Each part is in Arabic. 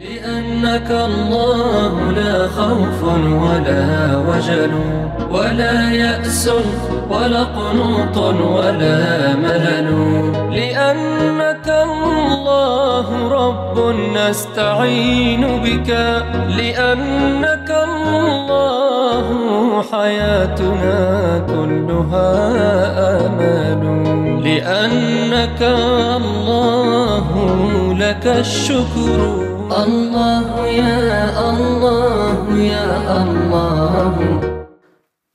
لأنك الله لا خوف ولا وجل ولا يأس ولا قنوط ولا ملل لأنك الله رب نستعين بك لأنك الله حياتنا كلها آمال لأنك الله لك الشكر الله يا الله يا الله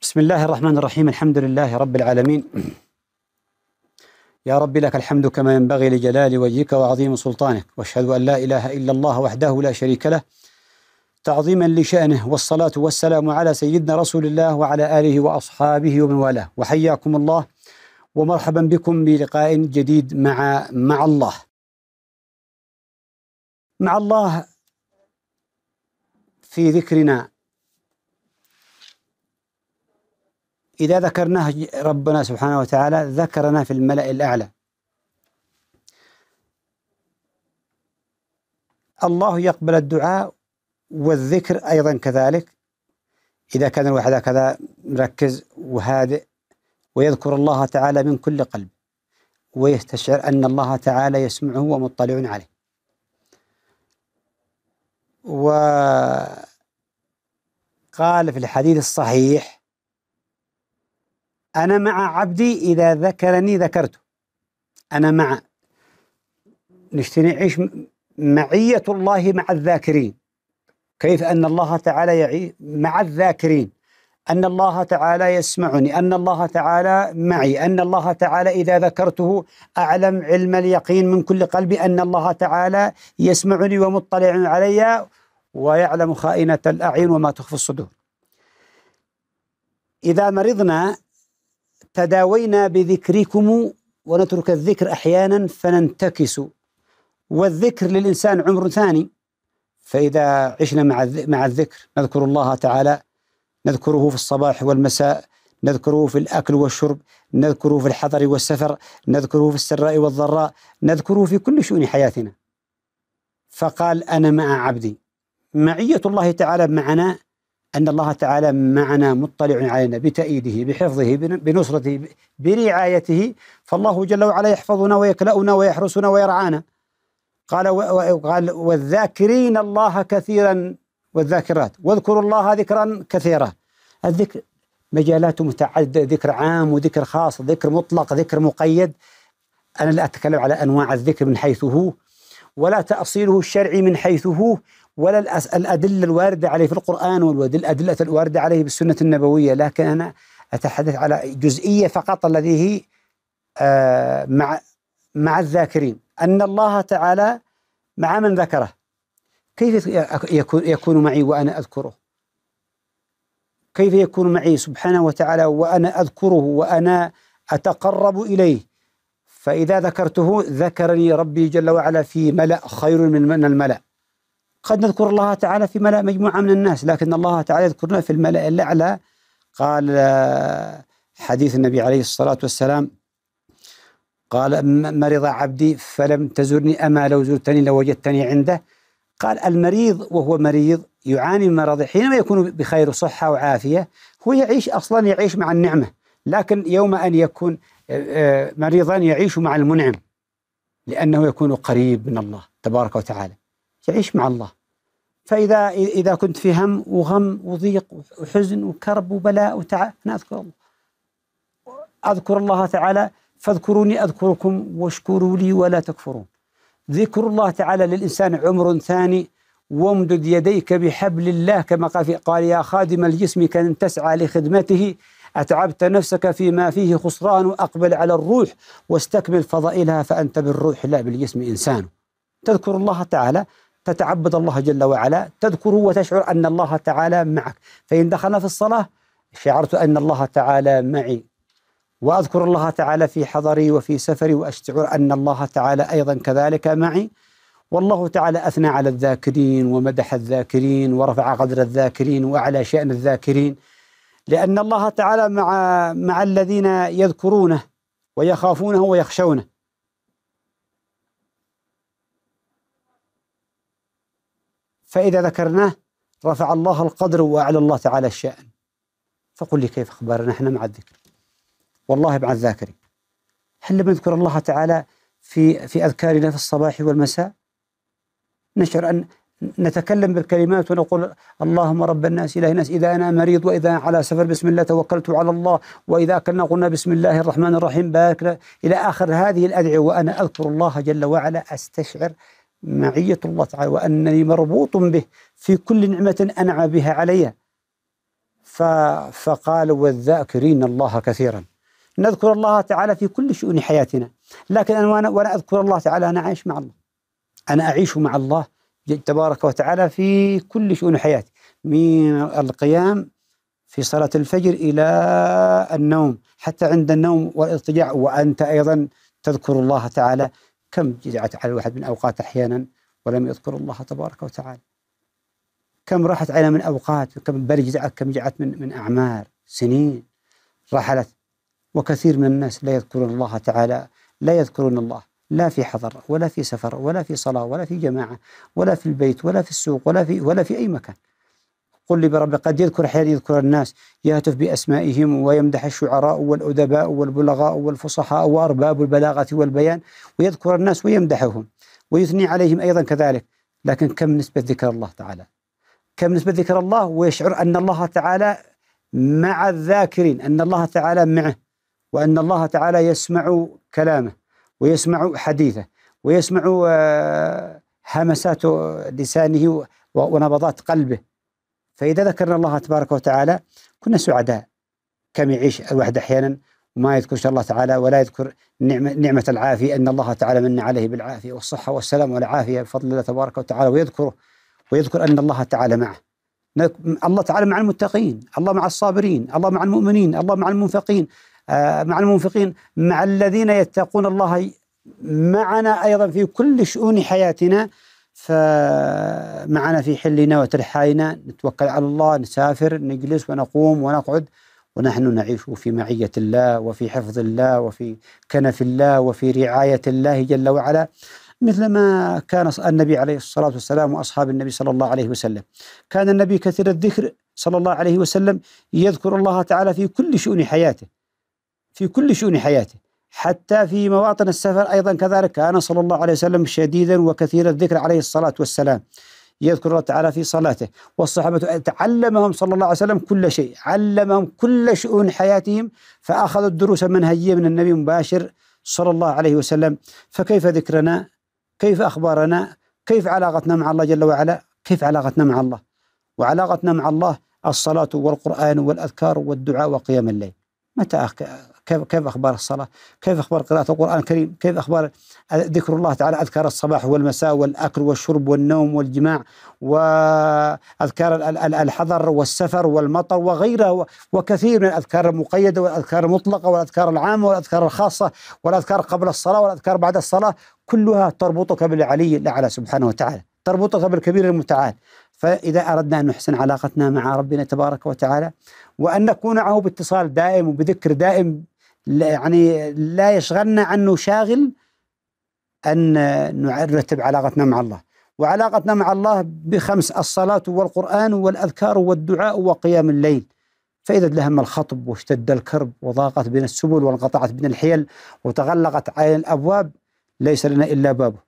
بسم الله الرحمن الرحيم الحمد لله رب العالمين يا رب لك الحمد كما ينبغي لجلال وجهك وعظيم سلطانك واشهد ان لا اله الا الله وحده لا شريك له تعظيما لشانه والصلاه والسلام على سيدنا رسول الله وعلى اله واصحابه ومن والاه وحياكم الله ومرحبا بكم بلقاء جديد مع مع الله مع الله في ذكرنا إذا ذكرناه ربنا سبحانه وتعالى ذكرنا في الملأ الأعلى الله يقبل الدعاء والذكر أيضا كذلك إذا كان الواحد هكذا مركز وهادئ ويذكر الله تعالى من كل قلب ويستشعر أن الله تعالى يسمعه ومطلع عليه وقال في الحديث الصحيح أنا مع عبدي إذا ذكرني ذكرته أنا مع نشتي نعيش معية الله مع الذاكرين كيف أن الله تعالى يعيش مع الذاكرين أن الله تعالى يسمعني أن الله تعالى معي أن الله تعالى إذا ذكرته أعلم علم اليقين من كل قلبي أن الله تعالى يسمعني ومطلع علي ويعلم خائنة الأعين وما تخفي الصدور إذا مرضنا تداوينا بذكركم ونترك الذكر أحيانا فننتكس والذكر للإنسان عمر ثاني فإذا عشنا مع مع الذكر نذكر الله تعالى نذكره في الصباح والمساء نذكره في الأكل والشرب نذكره في الحضر والسفر نذكره في السراء والضراء نذكره في كل شؤون حياتنا فقال أنا مع عبدي معية الله تعالى معنا أن الله تعالى معنا مطلع علينا بتأييده بحفظه بنصرته برعايته فالله جل وعلا يحفظنا ويكلأنا ويحرسنا ويرعانا قال وقال والذاكرين الله كثيرا والذاكرات واذكروا الله ذكرا كثيرا الذكر مجالات متعددة ذكر عام وذكر خاص ذكر مطلق ذكر مقيد أنا لا أتكلم على أنواع الذكر من حيث هو ولا تأصيله الشرعي من حيث هو ولا الأدلة الواردة عليه في القرآن والأدلة الواردة عليه بالسنة النبوية لكن أنا أتحدث على جزئية فقط الذي هي آه، مع مع الذاكرين أن الله تعالى مع من ذكره كيف يكون معي وأنا أذكره كيف يكون معي سبحانه وتعالى وأنا أذكره وأنا أتقرب إليه فإذا ذكرته ذكرني ربي جل وعلا في ملأ خير من الملأ قد نذكر الله تعالى في ملأ مجموعة من الناس لكن الله تعالى يذكرنا في الملأ الأعلى قال حديث النبي عليه الصلاة والسلام قال مرض عبدي فلم تزرني أما لو زرتني لوجدتني لو عنده قال المريض وهو مريض يعاني من مرضه حينما يكون بخير وصحة وعافية هو يعيش أصلا يعيش مع النعمة لكن يوم أن يكون آه، آه، مريضا يعيش مع المنعم لأنه يكون قريب من الله تبارك وتعالى يعيش مع الله فإذا إذا كنت في هم وغم وضيق وحزن وكرب وبلاء وتعب أنا أذكر الله أذكر الله تعالى فاذكروني أذكركم واشكروا لي ولا تكفرون ذكر الله تعالى للإنسان عمر ثاني وامدد يديك بحبل الله كما قال في قال يا خادم الجسم كان تسعى لخدمته أتعبت نفسك فيما فيه خسران أقبل على الروح واستكمل فضائلها فأنت بالروح لا بالجسم إنسان تذكر الله تعالى تتعبد الله جل وعلا تذكره وتشعر أن الله تعالى معك فإن دخلنا في الصلاة شعرت أن الله تعالى معي واذكر الله تعالى في حضري وفي سفري واشعر ان الله تعالى ايضا كذلك معي والله تعالى اثنى على الذاكرين ومدح الذاكرين ورفع قدر الذاكرين واعلى شان الذاكرين لان الله تعالى مع مع الذين يذكرونه ويخافونه ويخشونه فاذا ذكرناه رفع الله القدر واعلى الله تعالى الشان فقل لي كيف اخبارنا نحن مع الذكر والله مع الذاكرين هل بنذكر الله تعالى في في اذكارنا في الصباح والمساء نشعر ان نتكلم بالكلمات ونقول اللهم رب الناس اله الناس اذا انا مريض واذا أنا على سفر بسم الله توكلت على الله واذا اكلنا قلنا بسم الله الرحمن الرحيم بارك الى اخر هذه الادعيه وانا اذكر الله جل وعلا استشعر معيه الله تعالى وانني مربوط به في كل نعمه انعم بها علي فقال والذاكرين الله كثيرا نذكر الله تعالى في كل شؤون حياتنا لكن أنا وأنا, وأنا أذكر الله تعالى أنا عايش مع الله أنا أعيش مع الله تبارك وتعالى في كل شؤون حياتي من القيام في صلاة الفجر إلى النوم حتى عند النوم والاضطجاع وأنت أيضا تذكر الله تعالى كم جزعت على الواحد من أوقات أحيانا ولم يذكر الله تبارك وتعالى كم راحت علينا من أوقات وكم بل جزعت كم جعت من, من أعمار سنين رحلت وكثير من الناس لا يذكرون الله تعالى لا يذكرون الله لا في حضر ولا في سفر ولا في صلاة ولا في جماعة ولا في البيت ولا في السوق ولا في ولا في أي مكان قل لي برب قد يذكر حين يذكر الناس يهتف بأسمائهم ويمدح الشعراء والأدباء والبلغاء والفصحاء وأرباب البلاغة والبيان ويذكر الناس ويمدحهم ويثني عليهم أيضا كذلك لكن كم نسبة ذكر الله تعالى كم نسبة ذكر الله ويشعر أن الله تعالى مع الذاكرين أن الله تعالى معه وأن الله تعالى يسمع كلامه ويسمع حديثه ويسمع آه، همسات لسانه ونبضات قلبه فإذا ذكرنا الله تبارك وتعالى كنا سعداء كم يعيش الواحد أحيانا وما يذكر شاء الله تعالى ولا يذكر نعمة, نعمة العافية أن الله تعالى من عليه بالعافية والصحة والسلام والعافية بفضل الله تبارك وتعالى ويذكره ويذكر أن الله تعالى معه الله تعالى مع المتقين الله مع الصابرين الله مع المؤمنين الله مع المنفقين آه، مع المنفقين مع الذين يتقون الله معنا أيضا في كل شؤون حياتنا فمعنا في حلنا وترحالنا نتوكل على الله نسافر نجلس ونقوم ونقعد ونحن نعيش في معية الله وفي حفظ الله وفي كنف الله وفي رعاية الله جل وعلا مثل ما كان النبي عليه الصلاة والسلام وأصحاب النبي صلى الله عليه وسلم كان النبي كثير الذكر صلى الله عليه وسلم يذكر الله تعالى في كل شؤون حياته في كل شؤون حياته حتى في مواطن السفر أيضا كذلك كان صلى الله عليه وسلم شديدا وكثير الذكر عليه الصلاة والسلام يذكر الله تعالى في صلاته والصحابة تعلمهم صلى الله عليه وسلم كل شيء علمهم كل شؤون حياتهم فأخذوا الدروس المنهجية من النبي مباشر صلى الله عليه وسلم فكيف ذكرنا كيف أخبارنا كيف علاقتنا مع الله جل وعلا كيف علاقتنا مع الله وعلاقتنا مع الله الصلاة والقرآن والأذكار والدعاء وقيام الليل متى كيف كيف اخبار الصلاه؟ كيف اخبار قراءه القران الكريم؟ كيف اخبار ذكر الله تعالى اذكار الصباح والمساء والاكل والشرب والنوم والجماع واذكار الحضر والسفر والمطر وغيرها وكثير من الاذكار المقيده والاذكار المطلقه والاذكار العامه والاذكار الخاصه والاذكار قبل الصلاه والاذكار بعد الصلاه كلها تربطك بالعلي الاعلى سبحانه وتعالى. تربط بالكبير الكبير المتعال فإذا أردنا أن نحسن علاقتنا مع ربنا تبارك وتعالى وأن نكون معه باتصال دائم وبذكر دائم يعني لا يشغلنا عنه شاغل أن نرتب علاقتنا مع الله وعلاقتنا مع الله بخمس الصلاة والقرآن والأذكار والدعاء وقيام الليل فإذا لهم الخطب واشتد الكرب وضاقت بنا السبل وانقطعت بنا الحيل وتغلقت علينا الأبواب ليس لنا إلا بابه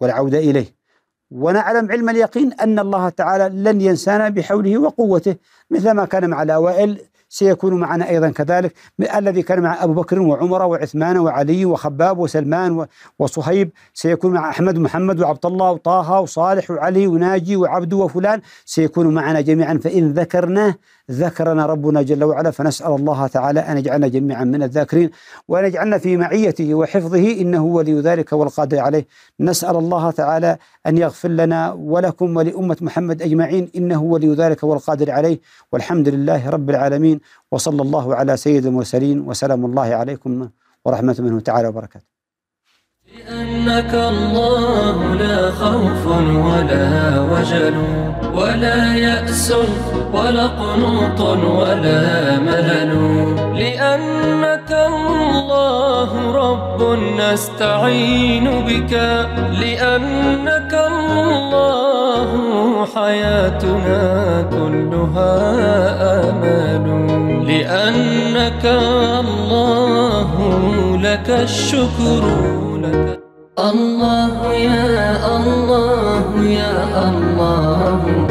والعودة إليه ونعلم علم اليقين أن الله تعالى لن ينسانا بحوله وقوته مثل ما كان مع الأوائل سيكون معنا أيضا كذلك الذي كان مع أبو بكر وعمر وعثمان وعلي وخباب وسلمان وصهيب سيكون مع أحمد محمد وعبد الله وطه وصالح وعلي وناجي وعبد وفلان سيكون معنا جميعا فإن ذكرناه ذكرنا ربنا جل وعلا فنسأل الله تعالى أن يجعلنا جميعا من الذاكرين وأن يجعلنا في معيته وحفظه إنه ولي ذلك والقادر عليه نسأل الله تعالى أن يغفر لنا ولكم ولأمة محمد أجمعين إنه ولي ذلك والقادر عليه والحمد لله رب العالمين وصلى الله على سيد المرسلين وسلام الله عليكم ورحمة منه تعالى وبركاته لأنك الله لا خوف ولا وجل ولا يأس ولا قنوط ولا ملل لأنك الله رب نستعين بك لأنك الله حياتنا كلها آمال لأنك الله لك الشكر Allah ya Allah ya Allah